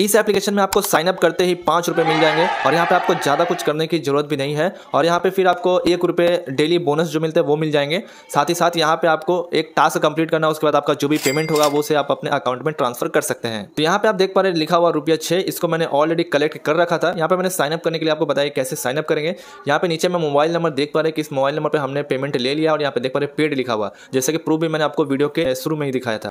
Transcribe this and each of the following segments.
इस एप्लीकेशन में आपको साइन अप करते ही पाँच रुपये मिल जाएंगे और यहाँ पे आपको ज़्यादा कुछ करने की ज़रूरत भी नहीं है और यहाँ पे फिर आपको एक रुपये डेली बोनस जो मिलते हैं वो मिल जाएंगे साथ ही साथ यहाँ पे आपको एक टास्क कंप्लीट करना उसके बाद आपका जो भी पेमेंट होगा वो से आप अपने अकाउंट में ट्रांसफर कर सकते हैं तो यहाँ पे आप देख पा रहे लिखा हुआ रुपया छः इसको मैंने ऑलरेडी कलेक्ट कर रखा था यहाँ पे मैंने साइनअप करने के लिए आपको बताया कैसे साइनअप करेंगे यहाँ पे नीचे मैं मोबाइल नंबर देख पा रहे कि इस मोबाइल नंबर पर हमने पेमेंट ले लिया और यहाँ पे देख पा रहे पेड लिखा हुआ जैसे कि प्रूफ भी मैंने आपको वीडियो के शुरू में ही दिखाया था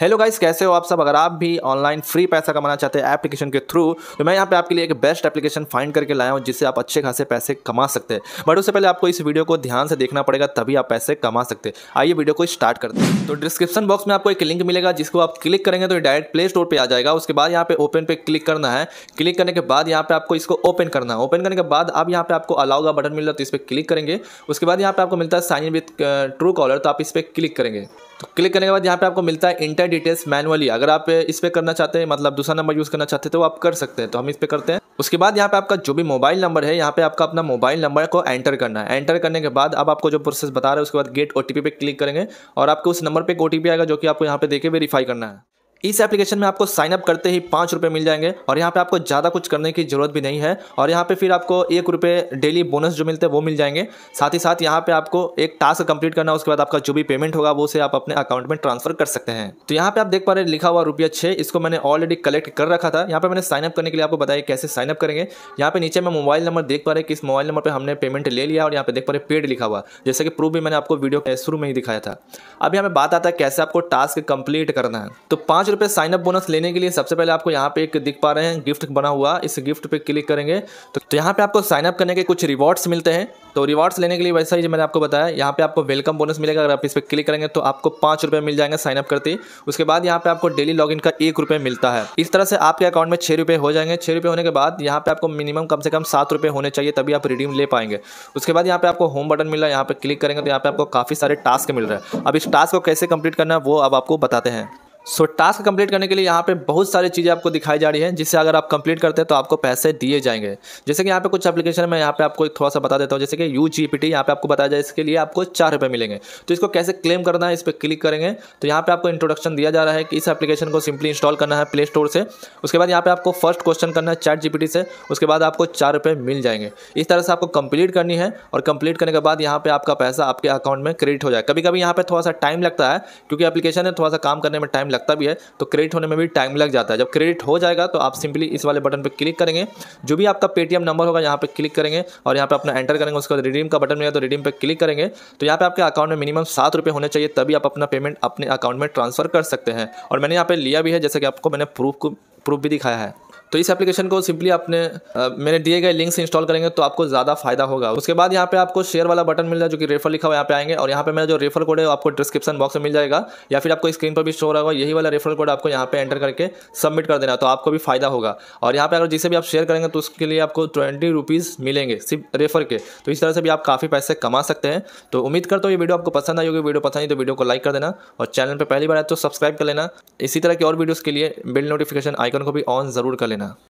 हेलो गाइस कैसे हो आप सब अगर आप भी ऑनलाइन फ्री पैसा कमाना चाहते हैं एप्लीकेशन के थ्रू तो मैं यहाँ पे आपके लिए एक बेस्ट एप्लीकेशन फाइंड करके लाया हूँ जिससे आप अच्छे खासे पैसे कमा सकते हैं बट उससे पहले आपको इस वीडियो को ध्यान से देखना पड़ेगा तभी आप पैसे कमा सकते हैं आइए वीडियो को स्टार्ट करते हैं तो डिस्क्रिप्शन बॉक्स में आपको एक लिंक मिलेगा जिसको आप क्लिक करेंगे तो डायरेक्ट प्ले स्टोर पर आ जाएगा उसके बाद यहाँ पे ओपन पे क्लिक करना है क्लिक करने के बाद यहाँ पे आपको इसको ओपन करना है ओपन करने के बाद आप यहाँ पे आपको अलाउ का बटन मिल रहा है तो इस पर क्लिक करेंगे उसके बाद यहाँ पे आपको मिलता है sign in with Truecaller तो आप इस पर क्लिक करेंगे तो क्लिक करने के बाद यहाँ पे आपको मिलता है इंटर डिटेल्स मैनुअली अगर आप इस पर करना चाहते हैं मतलब दूसरा नंबर यूज़ करना चाहते हैं तो आप कर सकते हैं तो हम इस पर करते हैं उसके बाद यहाँ पे आपका जो भी मोबाइल नंबर है यहाँ पे आपका अपना मोबाइल नंबर को एंटर करना है एंटर करने के बाद अब आपको जो प्रोसेस बता रहा है उसके बाद गेट ओ पे क्लिक करेंगे और आपको उस नंबर पर एक ओ आएगा जो कि आपको यहाँ पे देखे वेरीफाई करना है इस एप्लीकेशन में आपको साइन अप करते ही पाँच रुपये मिल जाएंगे और यहाँ पे आपको ज़्यादा कुछ करने की ज़रूरत भी नहीं है और यहाँ पे फिर आपको एक रुपये डेली बोनस जो मिलते हैं वो मिल जाएंगे साथ ही साथ यहाँ पे आपको एक टास्क कंप्लीट करना है उसके बाद आपका जो भी पेमेंट होगा वो से आप अपने अकाउंट में ट्रांसफर कर सकते हैं तो यहाँ पर आप देख पा रहे लिखा हुआ रुपया छः इसको मैंने ऑलरेडी कलेक्ट कर रखा था यहाँ पर मैंने साइनअप करने के लिए आपको बताया कैसे साइनअप करेंगे यहाँ पे नीचे मैं मोबाइल नंबर देख पा रहे किस मोबाइल नंबर पर हमने पेमेंट ले लिया और यहाँ पे देख पा रहे पेड लिखा हुआ जैसे कि प्रूफ भी मैंने आपको वीडियो शुरू में ही दिखाया था अब यहाँ पे बात आता है कैसे आपको टास्क कंप्लीट करना है तो पाँच रुपए साइन अप बोनस लेने के लिए सबसे पहले आपको यहाँ पे एक दिख पा रहे हैं गिफ्ट बना हुआ इस गिफ्ट पे क्लिक करेंगे तो, तो यहाँ पे आपको साइनअप करने के कुछ रिवॉर्ड्स मिलते हैं तो रिवॉर्ड्स लेने के लिए वैसा ही जो मैंने आपको बताया यहाँ पे आपको वेलकम बोनस मिलेगा अगर आप इस पर क्लिक करेंगे तो आपको पांच रुपए मिल जाएंगे साइनअप करते ही उसके बाद यहाँ पे आपको डेली लॉगिन का एक रुपये मिलता है इस तरह से आपके अकाउंट में छः रुपये हो जाएंगे छः रुपये होने के बाद यहाँ पे आपको मिनिमम कम से कम सात रुपये होने चाहिए तभी आप रिडीम ले पाएंगे उसके बाद यहाँ पे आपको होम बटन मिल रहा है यहाँ पे क्लिक करेंगे तो यहाँ पे आपको काफ़ी सारे टास्क मिल रहे हैं अब इस टास्क को कैसे कंप्लीट करना है वो अब आपको बताते हैं सो टास्क कंप्लीट करने के लिए यहाँ पे बहुत सारी चीज़ें आपको दिखाई जा रही हैं जिससे अगर आप कंप्लीट करते हैं तो आपको पैसे दिए जाएंगे जैसे कि यहाँ पे कुछ एप्लीकेशन मैं यहाँ पे आपको थोड़ा सा बता देता हूँ जैसे कि यू जी पी टी यहाँ पे आपको बताया जाए इसके लिए आपको चार रुपये मिलेंगे तो इसको कैसे क्लेम करना है इस पर क्लिक करेंगे तो यहाँ पे आपको इंट्रोडक्शन दिया जा रहा है कि इस एप्लीकेशन को सिंपली इंस्टॉल करना है प्ले स्टोर से उसके बाद यहाँ पे आपको फर्स्ट क्वेश्चन करना है चैट जी से उसके बाद आपको चार रुपये मिल जाएंगे इस तरह से आपको कंप्लीट करनी है और कंप्लीट करने के बाद यहाँ पे आपका पैसा आपके अकाउंट में क्रेडिट हो जाए कभी कभी यहाँ पर थोड़ा सा टाइम लगता है क्योंकि एप्लीकेशन है थोड़ा सा काम करने में टाइम लगता भी है तो क्रेडिट होने में भी टाइम लग जाता है जब क्रेडिट हो जाएगा तो आप सिंपली इस वाले बटन पर क्लिक करेंगे जो भी आपका पेटीएम नंबर होगा यहाँ पर क्लिक करेंगे और यहाँ पर अपना एंटर करेंगे उसके बाद रिडीम का बटन मिलेगा तो रिडीम पर क्लिक करेंगे तो यहाँ पर आपके अकाउंट में मिनिमम सात होने चाहिए तभी आप अपना पेमेंट अपने अकाउंट में ट्रांसफ़र कर सकते हैं और मैंने यहाँ पर लिया भी है जैसे कि आपको मैंने प्रूफ को प्रूफ भी दिखाया है तो इस एप्लीकेशन को सिंपली आपने आ, मैंने दिए गए लिंक से इंस्टॉल करेंगे तो आपको ज़्यादा फायदा होगा उसके बाद यहाँ पे आपको शेयर वाला बटन मिल जाए जो कि रेफर लिखा हुआ यहाँ पे आएंगे और यहाँ पे मेरा जो रेफर कोड है आपको डिस्क्रिप्शन बॉक्स में मिल जाएगा या फिर आपको स्क्रीन पर भी शो रहा यही वाला रेफर कोड आपको यहाँ पे एंटर करके सबमिट कर देना तो आपको भी फायदा होगा और यहाँ पर अगर जिसे भी आप शेयर करेंगे तो उसके लिए आपको ट्वेंटी रुपीज़ मिलेंगे सिर्फ रेफर के तो इस तरह से भी आप काफ़ी पैसे कमा सकते हैं तो उम्मीद करता हूँ ये वीडियो आपको पसंद आई होगी वीडियो पसंद आई तो वीडियो को लाइक कर देना और चैनल पर पहली बार आए तो सब्सक्राइब कर लेना इसी तरह की और वीडियोज़ के लिए बिल नोटिफिकेशन आइकन को भी ऑन जरूर कर लेना না